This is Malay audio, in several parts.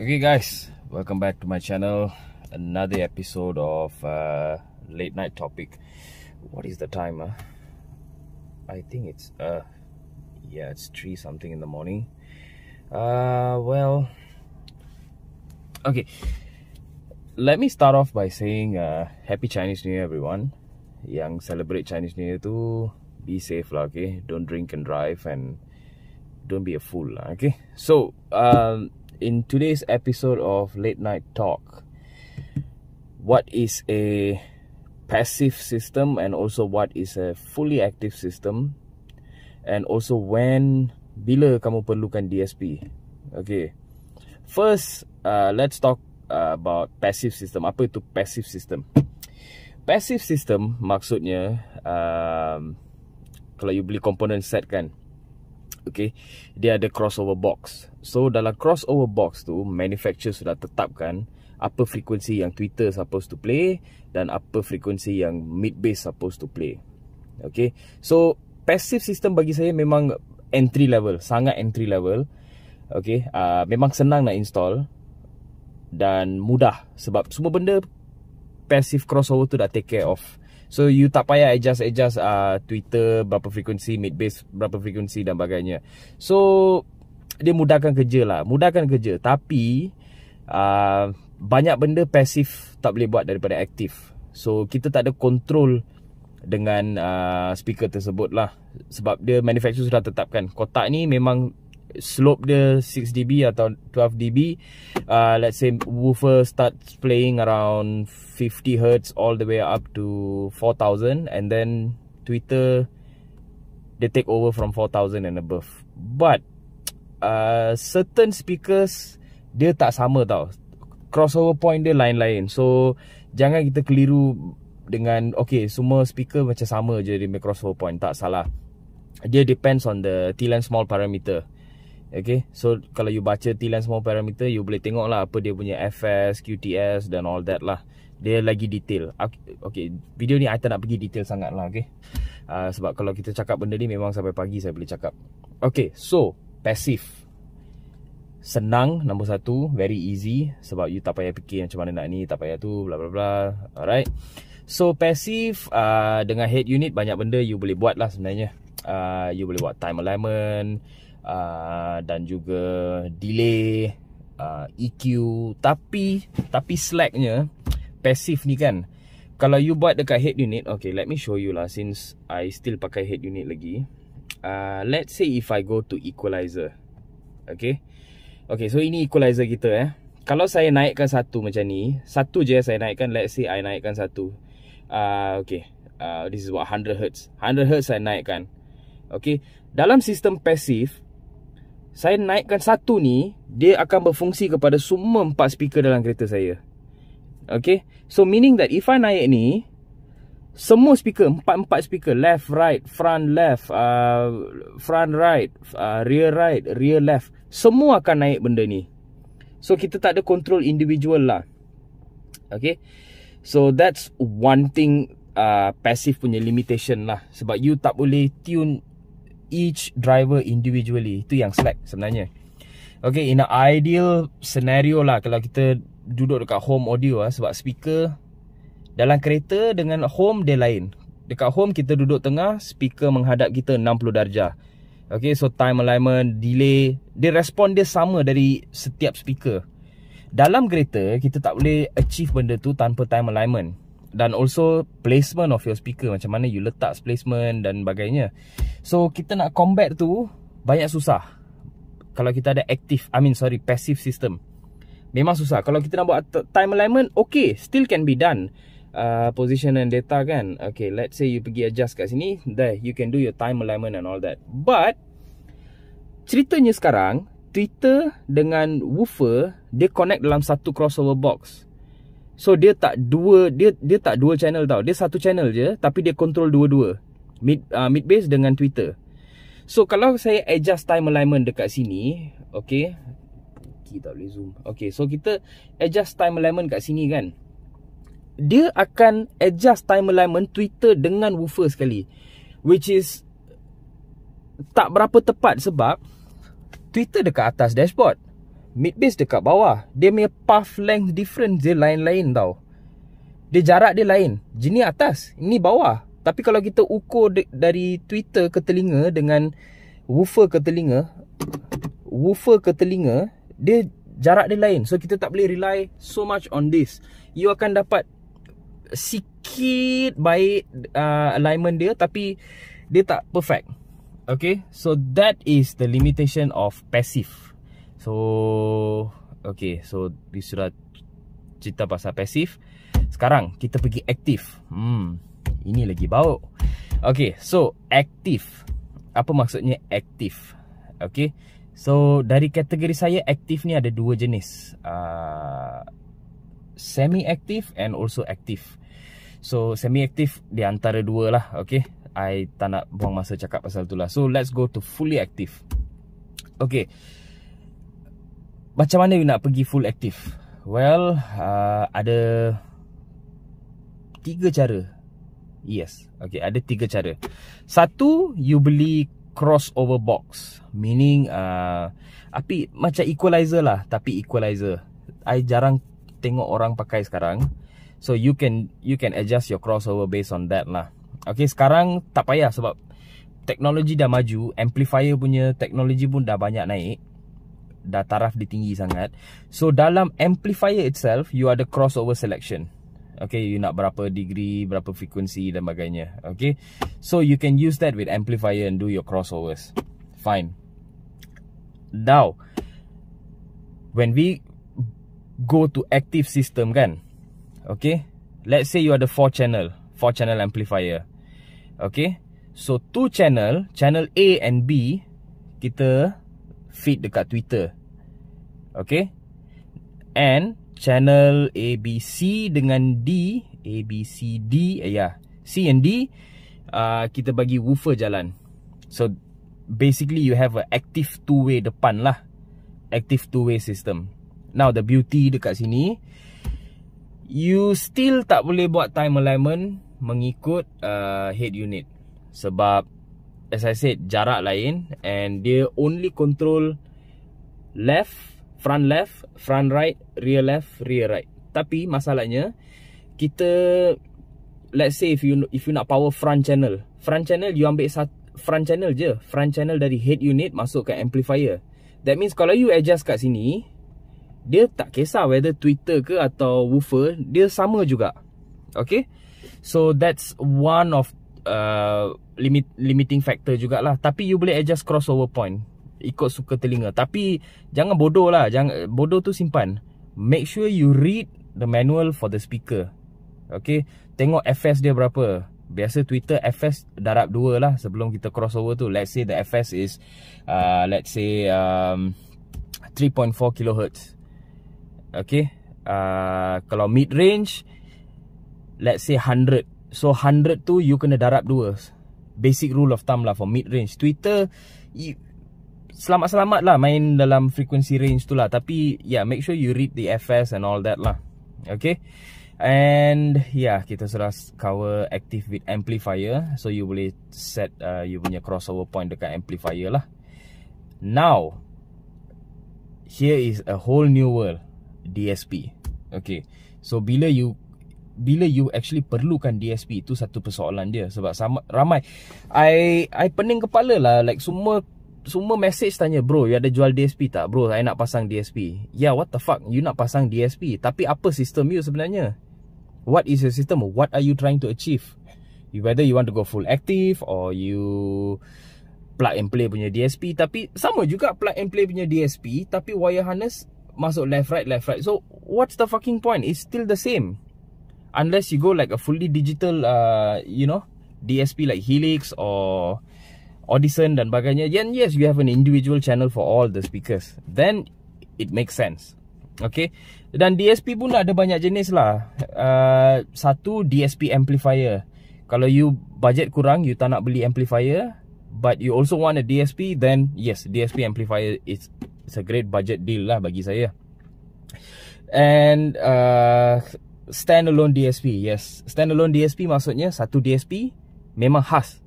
okay guys welcome back to my channel another episode of uh, late night topic what is the time huh? i think it's uh yeah it's three something in the morning uh well okay let me start off by saying uh happy chinese new year everyone yang celebrate chinese new year to be safe lah, okay don't drink and drive and don't be a fool lah, okay so um in today's episode of Late Night Talk, what is a passive system and also what is a fully active system and also when bila kamu perlukan DSP. Okay. First, uh, let's talk uh, about passive system. Apa itu passive system? Passive system maksudnya um, kalau you beli component set kan, okay dia ada crossover box so dalam crossover box tu manufacturer sudah tetapkan apa frekuensi yang tweeter supposed to play dan apa frekuensi yang mid bass supposed to play okay so passive system bagi saya memang entry level sangat entry level okay uh, memang senang nak install dan mudah sebab semua benda passive crossover tu dah take care of So you tak payah adjust adjust uh, Twitter berapa frekuensi, mid bass berapa frekuensi dan bagainya. So dia mudahkan kerja lah, mudahkan kerja. Tapi uh, banyak benda pasif tak boleh buat daripada aktif. So kita tak ada kontrol dengan uh, speaker tersebut lah sebab dia manufacturer sudah tetapkan kotak ni memang slope dia 6 dB atau 12 dB uh, let's say woofer start playing around 50 hertz all the way up to 4000 and then tweeter they take over from 4000 and above but uh, certain speakers dia tak sama tau crossover point dia lain-lain so jangan kita keliru dengan okay semua speaker macam sama je di crossover point tak salah dia depends on the TLAN small parameter uh, Okay So kalau you baca T-Line semua parameter You boleh tengok lah Apa dia punya FS QTS Dan all that lah Dia lagi detail Okay, okay. Video ni I tak nak pergi detail sangat lah Okay uh, Sebab kalau kita cakap benda ni Memang sampai pagi saya boleh cakap Okay So Passive Senang Nombor satu Very easy Sebab you tak payah fikir Macam mana nak ni Tak payah tu bla bla bla. Alright So passive uh, Dengan head unit Banyak benda you boleh buat lah sebenarnya uh, You boleh buat time alignment Ah, dan juga delay uh, ah, EQ tapi tapi slacknya passive ni kan kalau you buat dekat head unit okay let me show you lah since I still pakai head unit lagi uh, let's say if I go to equalizer okay okay so ini equalizer kita eh kalau saya naikkan satu macam ni satu je saya naikkan let's say I naikkan satu uh, okay uh, this is what 100 hertz 100 hertz saya naikkan okay dalam sistem passive saya naikkan satu ni dia akan berfungsi kepada semua empat speaker dalam kereta saya okay so meaning that if I naik ni semua speaker empat-empat speaker left right front left uh, front right uh, rear right rear left semua akan naik benda ni so kita tak ada control individual lah okay so that's one thing uh, passive punya limitation lah sebab you tak boleh tune each driver individually Itu yang slack sebenarnya Okay, in a ideal scenario lah Kalau kita duduk dekat home audio lah Sebab speaker dalam kereta dengan home dia lain Dekat home kita duduk tengah Speaker menghadap kita 60 darjah Okay, so time alignment, delay Dia respon dia sama dari setiap speaker Dalam kereta, kita tak boleh achieve benda tu tanpa time alignment dan also placement of your speaker macam mana you letak placement dan bagainya so kita nak combat tu banyak susah kalau kita ada active i mean sorry passive system memang susah kalau kita nak buat time alignment okay still can be done uh, position and data kan okay let's say you pergi adjust kat sini there you can do your time alignment and all that but ceritanya sekarang Twitter dengan woofer dia connect dalam satu crossover box So dia tak dua dia dia tak dua channel tau. Dia satu channel je tapi dia control dua-dua. Mid uh, mid base dengan Twitter. So kalau saya adjust time alignment dekat sini, okey. Kita boleh zoom. Okey, so kita adjust time alignment kat sini kan. Dia akan adjust time alignment Twitter dengan woofer sekali. Which is tak berapa tepat sebab Twitter dekat atas dashboard mid bass dekat bawah dia punya path length different dia lain-lain tau dia jarak dia lain jenis atas ini bawah tapi kalau kita ukur dari tweeter ke telinga dengan woofer ke telinga woofer ke telinga dia jarak dia lain so kita tak boleh rely so much on this you akan dapat sikit baik uh, alignment dia tapi dia tak perfect okay so that is the limitation of passive So Okay So di surat Cerita pasal pasif Sekarang Kita pergi aktif Hmm Ini lagi bau Okay So Aktif Apa maksudnya aktif Okay So Dari kategori saya Aktif ni ada dua jenis uh, ah, Semi aktif And also aktif So semi aktif Di antara dua lah Okay I tak nak buang masa cakap pasal tu lah So let's go to fully aktif Okay macam mana nak pergi full active? Well, uh, ada tiga cara. Yes, okay, ada tiga cara. Satu, you beli crossover box, meaning uh, api macam equalizer lah, tapi equalizer. I jarang tengok orang pakai sekarang. So you can you can adjust your crossover based on that lah. Okay, sekarang tak payah sebab teknologi dah maju, amplifier punya teknologi pun dah banyak naik dah taraf di tinggi sangat So dalam amplifier itself You ada crossover selection Okay you nak berapa degree Berapa frekuensi dan bagainya Okay So you can use that with amplifier And do your crossovers Fine Now When we Go to active system kan Okay Let's say you ada 4 channel 4 channel amplifier Okay So 2 channel Channel A and B Kita Kita feed dekat Twitter. Okay. And channel ABC dengan D. ABCD. Eh, yeah. C and D. Uh, kita bagi woofer jalan. So basically you have a active two-way depan lah. Active two-way system. Now the beauty dekat sini. You still tak boleh buat time alignment mengikut uh, head unit. Sebab as I said jarak lain and dia only control left, front left, front right, rear left, rear right. Tapi masalahnya kita let's say if you if you nak power front channel, front channel you ambil satu front channel je, front channel dari head unit masuk ke amplifier. That means kalau you adjust kat sini, dia tak kisah whether tweeter ke atau woofer, dia sama juga. Okay? So that's one of uh, limit limiting factor jugalah tapi you boleh adjust crossover point ikut suka telinga tapi jangan bodoh lah jangan bodoh tu simpan make sure you read the manual for the speaker okay tengok fs dia berapa biasa twitter fs darab 2 lah sebelum kita crossover tu let's say the fs is uh, let's say um, 3.4 kilohertz okay uh, kalau mid range let's say 100 So 100 tu you kena darab 2 Basic rule of thumb lah for mid range Twitter Selamat-selamat lah main dalam frequency range tu lah Tapi yeah make sure you read the FS and all that lah Okay And yeah kita sudah cover active with amplifier So you boleh set uh, you punya crossover point dekat amplifier lah Now Here is a whole new world DSP Okay So bila you bila you actually perlukan DSP itu satu persoalan dia sebab sama, ramai I I pening kepala lah like semua semua message tanya bro you ada jual DSP tak bro saya nak pasang DSP yeah what the fuck you nak pasang DSP tapi apa sistem you sebenarnya what is your system what are you trying to achieve you whether you want to go full active or you plug and play punya DSP tapi sama juga plug and play punya DSP tapi wire harness masuk left right left right so what's the fucking point it's still the same unless you go like a fully digital uh, you know DSP like Helix or Audison dan bagainya then yes you have an individual channel for all the speakers then it makes sense okay dan DSP pun ada banyak jenis lah uh, satu DSP amplifier kalau you budget kurang you tak nak beli amplifier but you also want a DSP then yes DSP amplifier is it's a great budget deal lah bagi saya and uh, standalone DSP. Yes, standalone DSP maksudnya satu DSP memang khas.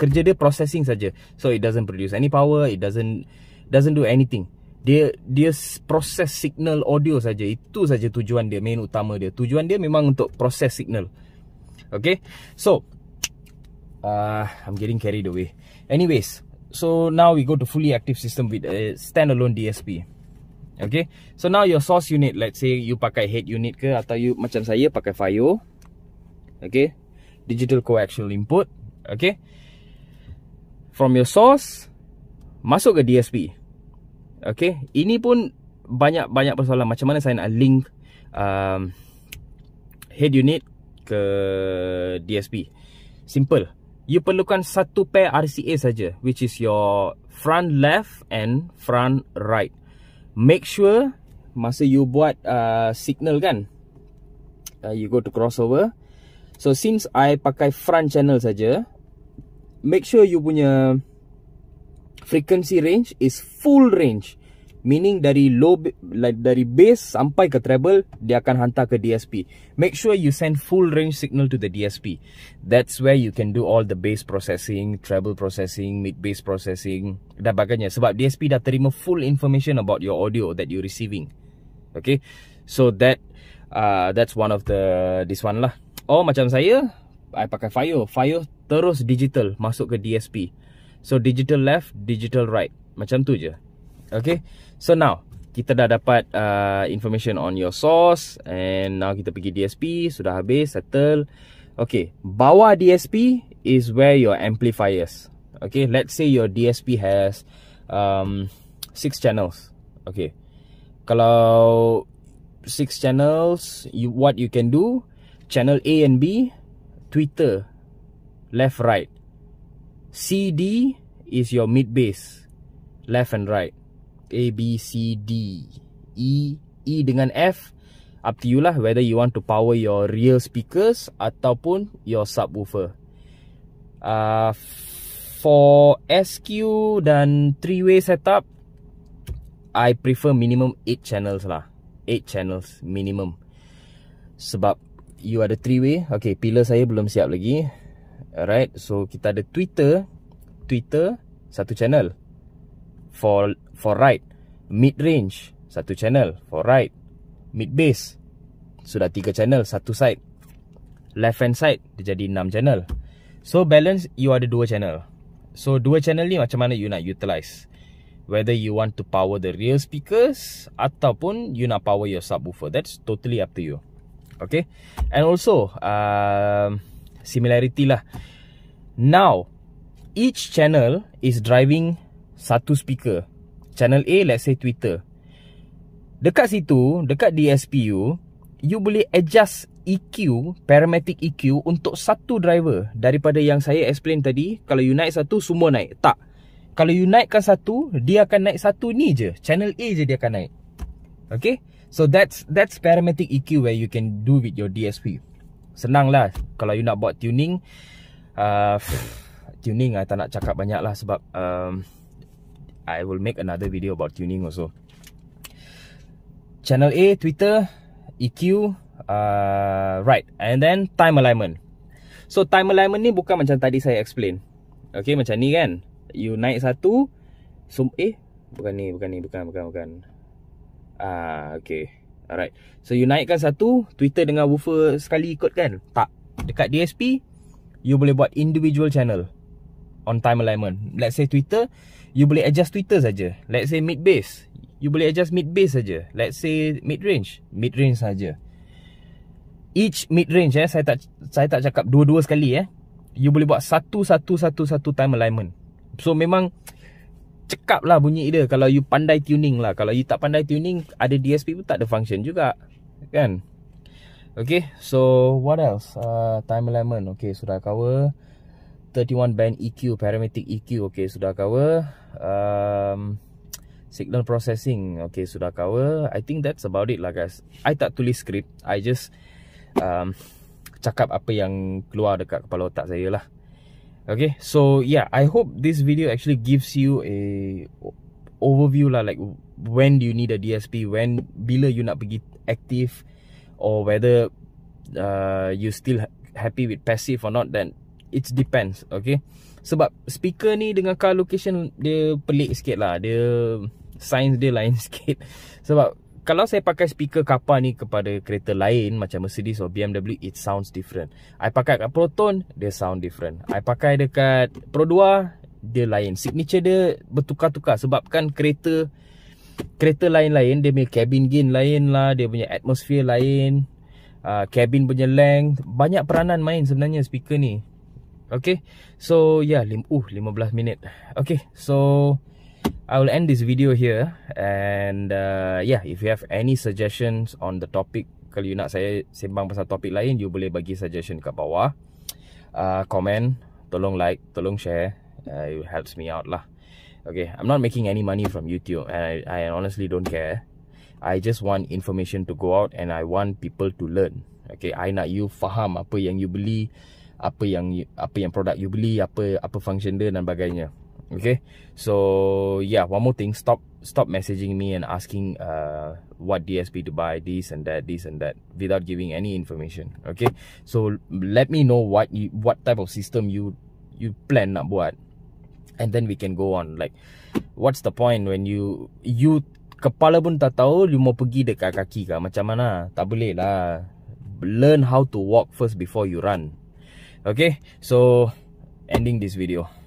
Kerja dia processing saja. So it doesn't produce any power, it doesn't doesn't do anything. Dia dia process signal audio saja. Itu saja tujuan dia, main utama dia. Tujuan dia memang untuk process signal. Okay, so uh, I'm getting carried away. Anyways, so now we go to fully active system with a standalone DSP. Okay So now your source unit Let's say you pakai head unit ke Atau you macam saya pakai FIO Okay Digital coaxial input Okay From your source Masuk ke DSP Okay Ini pun banyak-banyak persoalan Macam mana saya nak link um, Head unit ke DSP Simple You perlukan satu pair RCA saja, Which is your front left and front right make sure masa you buat uh, signal kan uh, you go to crossover so since i pakai front channel saja make sure you punya frequency range is full range meaning dari low like dari base sampai ke treble dia akan hantar ke DSP make sure you send full range signal to the DSP that's where you can do all the base processing treble processing mid base processing dan bagainya sebab DSP dah terima full information about your audio that you receiving okay so that uh, that's one of the this one lah oh macam saya I pakai Fire Fire terus digital masuk ke DSP so digital left digital right macam tu je Okay So now Kita dah dapat uh, Information on your source And now kita pergi DSP Sudah habis Settle Okay Bawah DSP Is where your amplifiers Okay Let's say your DSP has um, Six channels Okay Kalau Six channels you, What you can do Channel A and B Twitter Left right CD is your mid bass, left and right. A, B, C, D E, E dengan F Up to you lah whether you want to power your real speakers Ataupun your subwoofer uh, For SQ dan 3-way setup I prefer minimum 8 channels lah 8 channels minimum Sebab you ada 3-way Okay, pillar saya belum siap lagi Alright, so kita ada Twitter Twitter, satu channel For for right mid range satu channel for right mid bass sudah tiga channel satu side left hand side dia jadi enam channel so balance you ada dua channel so dua channel ni macam mana you nak utilize whether you want to power the rear speakers ataupun you nak power your subwoofer that's totally up to you okay and also um, similarity lah now each channel is driving satu speaker channel A let's say Twitter. Dekat situ, dekat DSPU, you boleh adjust EQ, parametric EQ untuk satu driver daripada yang saya explain tadi, kalau you naik satu semua naik. Tak. Kalau you naikkan satu, dia akan naik satu ni je. Channel A je dia akan naik. Okay? So that's that's parametric EQ where you can do with your DSP. Senanglah kalau you nak buat tuning. Uh, tuning lah, tak nak cakap banyak lah sebab... Um, I will make another video about tuning also. Channel A, Twitter, EQ, uh, right. And then time alignment. So time alignment ni bukan macam tadi saya explain. Okay, macam ni kan. You naik satu, so, eh, bukan ni, bukan ni, bukan, bukan, bukan. Ah, uh, okay. Alright. So you naikkan satu, Twitter dengan woofer sekali ikut kan? Tak. Dekat DSP, you boleh buat individual channel on time alignment let's say twitter you boleh adjust twitter saja let's say mid base, you boleh adjust mid base saja let's say mid range mid range saja each mid range eh saya tak saya tak cakap dua-dua sekali eh you boleh buat satu satu satu satu time alignment so memang cekap lah bunyi dia kalau you pandai tuning lah kalau you tak pandai tuning ada DSP pun tak ada function juga kan Okay, so what else? Uh, time alignment. Okay, sudah cover. 31 band EQ Parametric EQ Okay sudah cover um, Signal processing Okay sudah cover I think that's about it lah guys I tak tulis skrip I just um, Cakap apa yang Keluar dekat kepala otak saya lah Okay so yeah I hope this video actually gives you a Overview lah like When do you need a DSP When Bila you nak pergi active Or whether uh, You still happy with passive or not Then it depends okay sebab speaker ni dengan car location dia pelik sikit lah dia signs dia lain sikit sebab kalau saya pakai speaker kapal ni kepada kereta lain macam Mercedes atau BMW it sounds different I pakai kat Proton dia sound different I pakai dekat Pro 2 dia lain signature dia bertukar-tukar sebab kan kereta kereta lain-lain dia punya cabin gain lain lah dia punya atmosphere lain uh, cabin punya length banyak peranan main sebenarnya speaker ni Okay So yeah lim Uh 15 minit Okay So I will end this video here And uh, Yeah If you have any suggestions On the topic Kalau you nak saya Sembang pasal topik lain You boleh bagi suggestion kat bawah uh, Comment Tolong like Tolong share uh, It helps me out lah Okay I'm not making any money from YouTube And I, I honestly don't care I just want information to go out And I want people to learn Okay I nak you faham Apa yang you beli apa yang apa yang produk you beli apa apa function dia dan bagainya okay so yeah one more thing stop stop messaging me and asking uh, what DSP to buy this and that this and that without giving any information okay so let me know what you what type of system you you plan nak buat and then we can go on like what's the point when you you kepala pun tak tahu you mau pergi dekat kaki ke macam mana tak boleh lah learn how to walk first before you run okay so ending this video